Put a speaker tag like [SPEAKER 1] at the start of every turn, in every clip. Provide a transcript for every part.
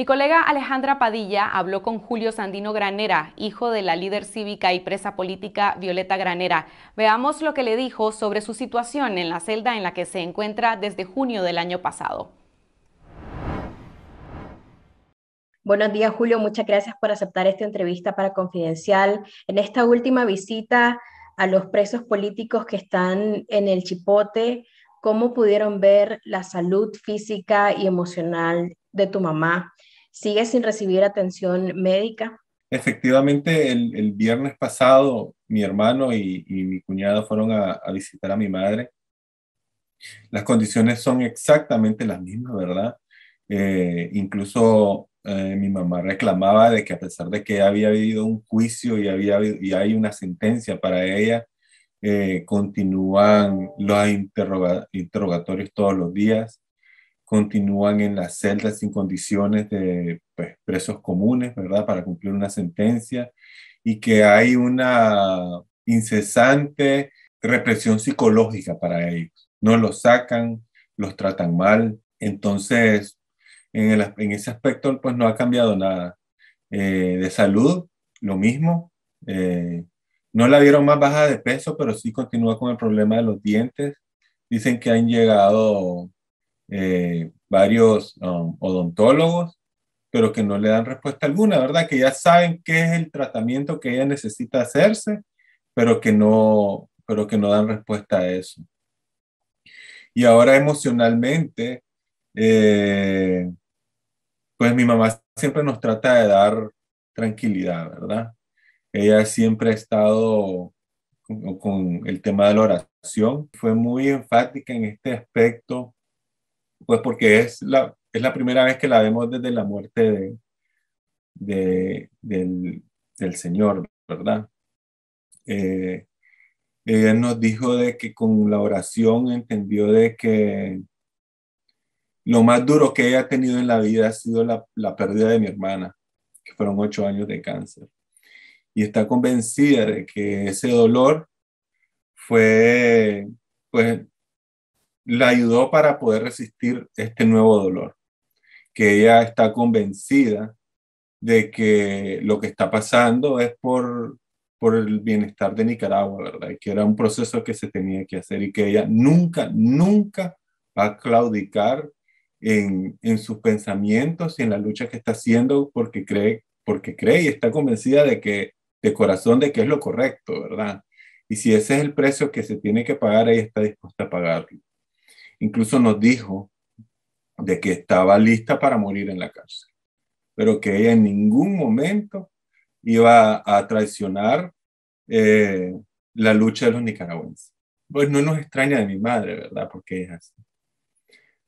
[SPEAKER 1] Mi colega Alejandra Padilla habló con Julio Sandino Granera, hijo de la líder cívica y presa política Violeta Granera. Veamos lo que le dijo sobre su situación en la celda en la que se encuentra desde junio del año pasado. Buenos días, Julio. Muchas gracias por aceptar esta entrevista para Confidencial. En esta última visita a los presos políticos que están en el Chipote, ¿cómo pudieron ver la salud física y emocional de tu mamá? sigue sin recibir atención médica.
[SPEAKER 2] Efectivamente, el, viernes pasado mi hermano y, mi cuñado fueron a, visitar a mi madre. Las condiciones son exactamente las mismas, ¿verdad? Eh, incluso eh, mi mamá reclamaba de que a pesar de que había habido un juicio y, había, y hay una sentencia para ella, eh, continúan los interrogatorios todos los días, continúan en las celdas sin condiciones de pues, presos comunes, ¿verdad? Para cumplir una sentencia y que hay una incesante represión psicológica para ellos. No los sacan, los tratan mal. Entonces, en, el, en ese aspecto, pues no ha cambiado nada. Eh, de salud, lo mismo. Eh, no la vieron más baja de peso, pero sí continúa con el problema de los dientes. Dicen que han llegado eh, varios um, odontólogos, pero que no le dan respuesta alguna, ¿verdad? Que ya saben qué es el tratamiento que ella necesita hacerse, pero que no, pero que no dan respuesta a eso. Y ahora emocionalmente, eh, pues mi mamá siempre nos trata de dar tranquilidad, ¿verdad? Ella siempre ha estado con, el tema de la oración, fue muy enfática en este aspecto pues porque es la, es la primera vez que la vemos desde la muerte de, del, del, Señor, ¿verdad? Eh, ella nos dijo de que con la oración entendió de que lo más duro que ella ha tenido en la vida ha sido la, la pérdida de mi hermana, que fueron ocho años de cáncer. Y está convencida de que ese dolor fue, pues, la ayudó para poder resistir este nuevo dolor, que ella está convencida de que lo que está pasando es por, por el bienestar de Nicaragua, ¿verdad? Y que era un proceso que se tenía que hacer y que ella nunca, nunca va a claudicar en, en sus pensamientos y en la lucha que está haciendo porque cree, porque cree y está convencida de que, de corazón, de que es lo correcto, ¿verdad? Y si ese es el precio que se tiene que pagar, ella está dispuesta a pagarlo. Incluso nos dijo de que estaba lista para morir en la cárcel, pero que ella en ningún momento iba a traicionar eh, la lucha de los nicaragüenses. Pues no nos extraña de mi madre, ¿verdad? Porque es así.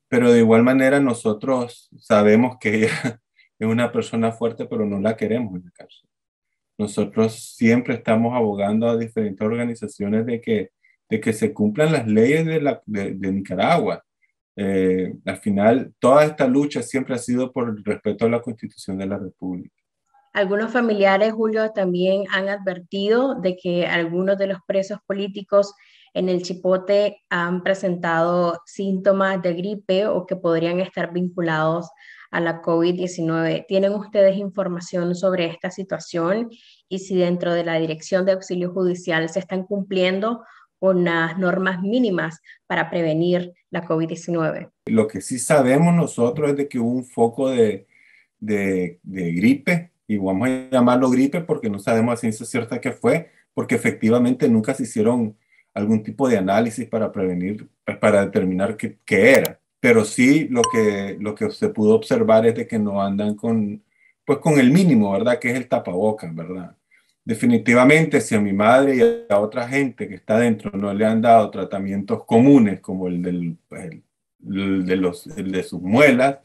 [SPEAKER 2] Pero de igual manera nosotros sabemos que ella es una persona fuerte, pero no la queremos en la cárcel. Nosotros siempre estamos abogando a diferentes organizaciones de que de que se cumplan las leyes de, la, de, Nicaragua. Eh, al final, toda esta lucha siempre ha sido por el respeto a la Constitución de la República.
[SPEAKER 1] Algunos familiares, Julio, también han advertido de que algunos de los presos políticos en el Chipote han presentado síntomas de gripe o que podrían estar vinculados a la COVID-19. ¿Tienen ustedes información sobre esta situación y si dentro de la Dirección de Auxilio Judicial se están cumpliendo unas normas mínimas para prevenir la COVID-19.
[SPEAKER 2] Lo que sí sabemos nosotros es de que hubo un foco de, de, gripe, y vamos a llamarlo gripe porque no sabemos a ciencia cierta qué fue, porque efectivamente nunca se hicieron algún tipo de análisis para prevenir, para determinar qué, qué era. Pero sí lo que, lo que se pudo observar es de que no andan con, pues con el mínimo, ¿verdad? Que es el tapabocas, ¿verdad? Definitivamente, si a mi madre y a otra gente que está dentro no le han dado tratamientos comunes como el, del, pues, de, los, de sus muelas,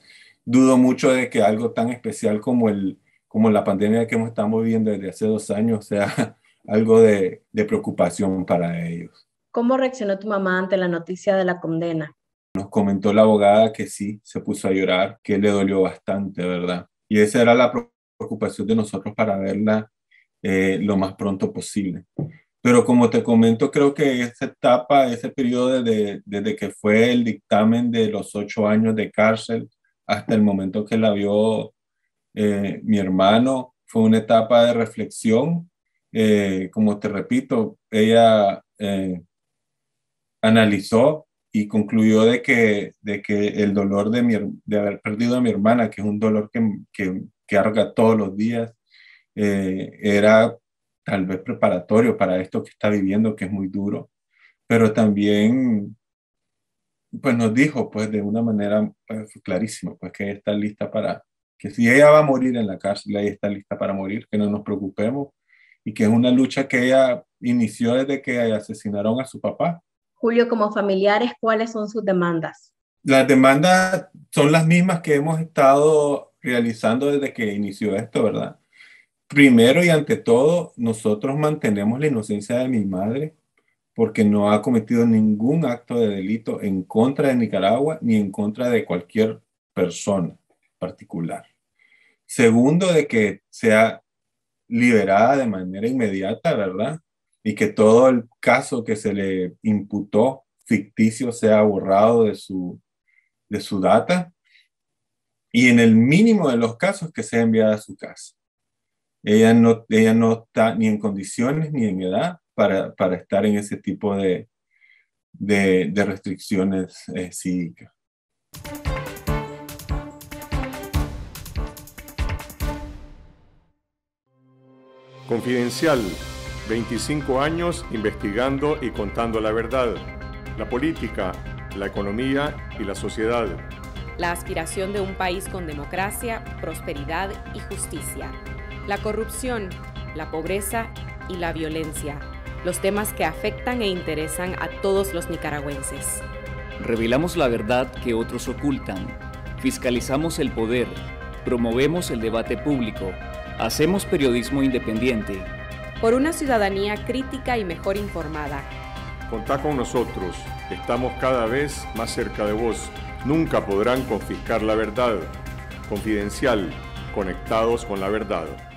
[SPEAKER 2] dudo mucho de que algo tan especial como, el, como la pandemia que hemos estado viviendo desde hace dos años sea algo de, de preocupación para ellos.
[SPEAKER 1] ¿Cómo reaccionó tu mamá ante la noticia de la condena?
[SPEAKER 2] Nos comentó la abogada que sí, se puso a llorar, que le dolió bastante, ¿verdad? Y esa era la preocupación de nosotros para verla eh, lo más pronto posible. Pero como te comento, creo que esa etapa, ese periodo de, desde que fue el dictamen de los ocho años de cárcel hasta el momento que la vio eh, mi hermano, fue una etapa de reflexión. Eh, como te repito, ella analizó y concluyó de que, de que el dolor de, de haber perdido a mi hermana, que es un dolor que, que, que todos los días, eh, era tal vez preparatorio para esto que está viviendo, que es muy duro, pero también pues nos dijo pues de una manera clarísimo pues, clarísima pues que está lista para que si ella va a morir en la cárcel ella está lista para morir que no nos preocupemos y que es una lucha que ella inició desde que asesinaron a su papá
[SPEAKER 1] Julio como familiares cuáles son sus demandas
[SPEAKER 2] las demandas son las mismas que hemos estado realizando desde que inició esto verdad primero y ante todo, nosotros mantenemos la inocencia de mi madre porque no ha cometido ningún acto de delito en contra de Nicaragua ni en contra de cualquier persona particular. Segundo, de que sea liberada de manera inmediata, ¿verdad? Y que todo el caso que se le imputó ficticio sea borrado de su, de su data. Y en el mínimo de los casos que sea enviada a su casa. Ella no, está ni en condiciones ni en edad para, estar en ese tipo de, restricciones eh, cívicas. Confidencial, 25 años investigando y contando la verdad, la política, la economía y la sociedad.
[SPEAKER 1] La aspiración de un país con democracia, prosperidad y justicia la corrupción, la pobreza y la violencia, los temas que afectan e interesan a todos los nicaragüenses.
[SPEAKER 2] Revelamos la verdad que otros ocultan, fiscalizamos el poder, promovemos el debate público, hacemos periodismo independiente.
[SPEAKER 1] Por una ciudadanía crítica y mejor informada.
[SPEAKER 2] Contá con nosotros, estamos cada vez más cerca de vos. Nunca podrán confiscar la verdad. Confidencial, conectados con la verdad.